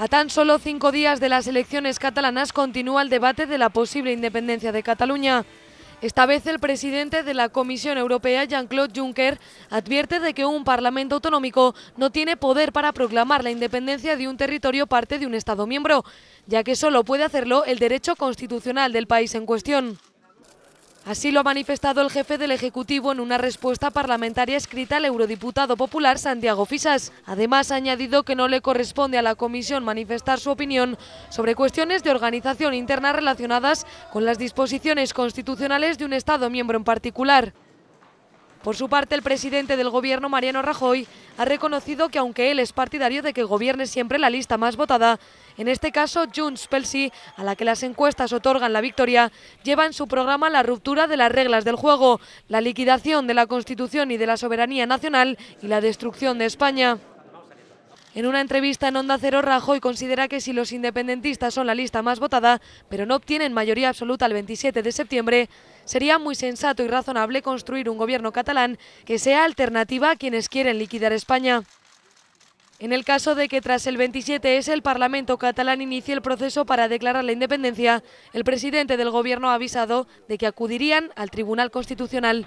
A tan solo cinco días de las elecciones catalanas continúa el debate de la posible independencia de Cataluña. Esta vez el presidente de la Comisión Europea, Jean-Claude Juncker, advierte de que un Parlamento autonómico no tiene poder para proclamar la independencia de un territorio parte de un Estado miembro, ya que solo puede hacerlo el derecho constitucional del país en cuestión. Así lo ha manifestado el jefe del Ejecutivo en una respuesta parlamentaria escrita al eurodiputado popular Santiago Fisas. Además, ha añadido que no le corresponde a la Comisión manifestar su opinión sobre cuestiones de organización interna relacionadas con las disposiciones constitucionales de un Estado miembro en particular. Por su parte, el presidente del Gobierno, Mariano Rajoy, ha reconocido que aunque él es partidario de que gobierne siempre la lista más votada, en este caso Junts pel a la que las encuestas otorgan la victoria, lleva en su programa la ruptura de las reglas del juego, la liquidación de la Constitución y de la soberanía nacional y la destrucción de España. En una entrevista en Onda Cero, Rajoy considera que si los independentistas son la lista más votada, pero no obtienen mayoría absoluta el 27 de septiembre, sería muy sensato y razonable construir un gobierno catalán que sea alternativa a quienes quieren liquidar España. En el caso de que tras el 27S el Parlamento catalán inicie el proceso para declarar la independencia, el presidente del Gobierno ha avisado de que acudirían al Tribunal Constitucional.